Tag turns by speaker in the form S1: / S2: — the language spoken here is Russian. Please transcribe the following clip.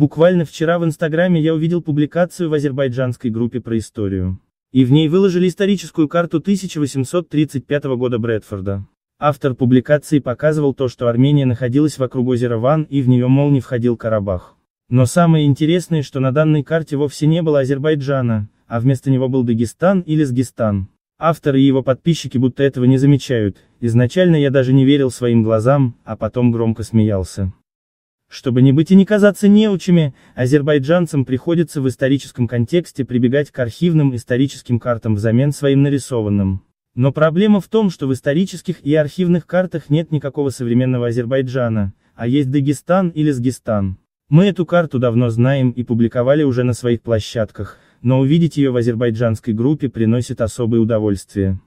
S1: Буквально вчера в Инстаграме я увидел публикацию в азербайджанской группе про историю. И в ней выложили историческую карту 1835 года Брэдфорда. Автор публикации показывал то, что Армения находилась вокруг озера Ван и в нее мол не входил Карабах. Но самое интересное, что на данной карте вовсе не было Азербайджана, а вместо него был Дагестан или Сгистан. Автор и его подписчики будто этого не замечают, изначально я даже не верил своим глазам, а потом громко смеялся. Чтобы не быть и не казаться неучими, азербайджанцам приходится в историческом контексте прибегать к архивным историческим картам взамен своим нарисованным. Но проблема в том, что в исторических и архивных картах нет никакого современного Азербайджана, а есть Дагестан или Сгистан. Мы эту карту давно знаем и публиковали уже на своих площадках, но увидеть ее в азербайджанской группе приносит особое удовольствие.